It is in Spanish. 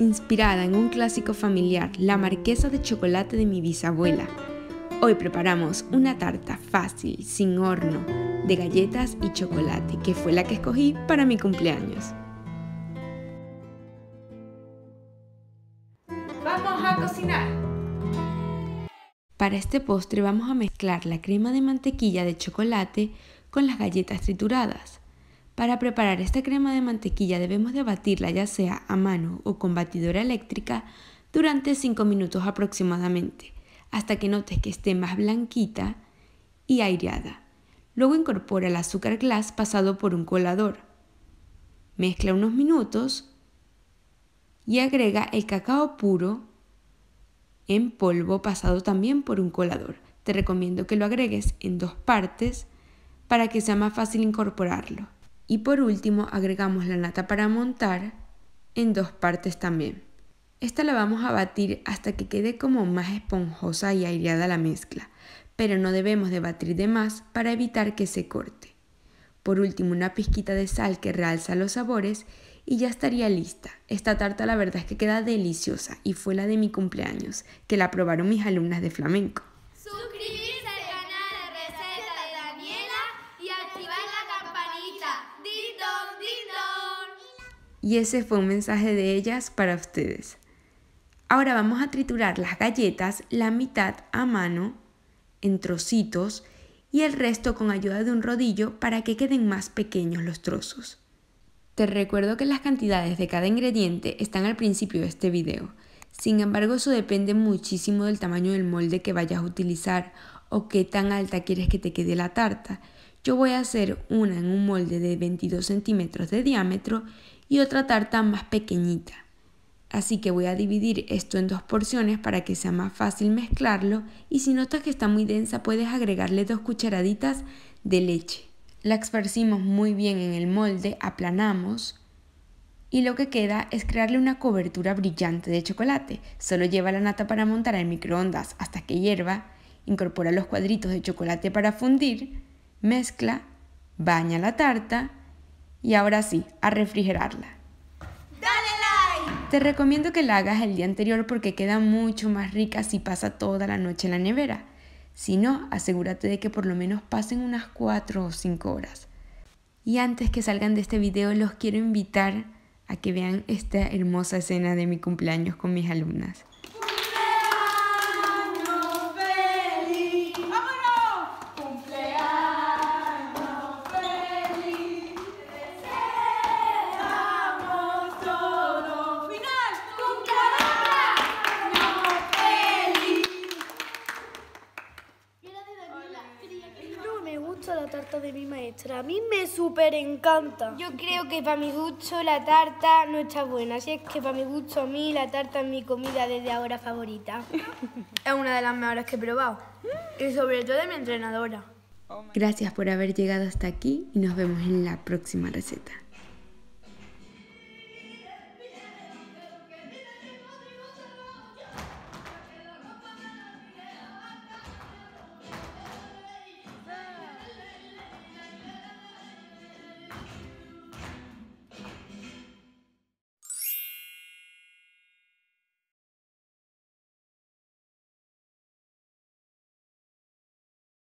inspirada en un clásico familiar, la marquesa de chocolate de mi bisabuela. Hoy preparamos una tarta fácil, sin horno, de galletas y chocolate, que fue la que escogí para mi cumpleaños. ¡Vamos a cocinar! Para este postre vamos a mezclar la crema de mantequilla de chocolate con las galletas trituradas. Para preparar esta crema de mantequilla debemos de batirla ya sea a mano o con batidora eléctrica durante 5 minutos aproximadamente, hasta que notes que esté más blanquita y aireada. Luego incorpora el azúcar glass pasado por un colador. Mezcla unos minutos y agrega el cacao puro en polvo pasado también por un colador. Te recomiendo que lo agregues en dos partes para que sea más fácil incorporarlo. Y por último agregamos la nata para montar en dos partes también. Esta la vamos a batir hasta que quede como más esponjosa y aireada la mezcla, pero no debemos de batir de más para evitar que se corte. Por último una pizquita de sal que realza los sabores y ya estaría lista. Esta tarta la verdad es que queda deliciosa y fue la de mi cumpleaños, que la probaron mis alumnas de flamenco. Y ese fue un mensaje de ellas para ustedes. Ahora vamos a triturar las galletas, la mitad a mano, en trocitos, y el resto con ayuda de un rodillo para que queden más pequeños los trozos. Te recuerdo que las cantidades de cada ingrediente están al principio de este video. Sin embargo, eso depende muchísimo del tamaño del molde que vayas a utilizar o qué tan alta quieres que te quede la tarta. Yo voy a hacer una en un molde de 22 centímetros de diámetro y otra tarta más pequeñita. Así que voy a dividir esto en dos porciones para que sea más fácil mezclarlo y si notas que está muy densa puedes agregarle dos cucharaditas de leche. La esparcimos muy bien en el molde, aplanamos y lo que queda es crearle una cobertura brillante de chocolate. Solo lleva la nata para montar al microondas hasta que hierva, incorpora los cuadritos de chocolate para fundir mezcla, baña la tarta y ahora sí, a refrigerarla. ¡Dale like! Te recomiendo que la hagas el día anterior porque queda mucho más rica si pasa toda la noche en la nevera. Si no, asegúrate de que por lo menos pasen unas 4 o 5 horas. Y antes que salgan de este video, los quiero invitar a que vean esta hermosa escena de mi cumpleaños con mis alumnas. de mi maestra. A mí me súper encanta. Yo creo que para mi gusto la tarta no está buena. Así es que para mi gusto a mí la tarta es mi comida desde ahora favorita. es una de las mejores que he probado. Y sobre todo de mi entrenadora. Gracias por haber llegado hasta aquí y nos vemos en la próxima receta.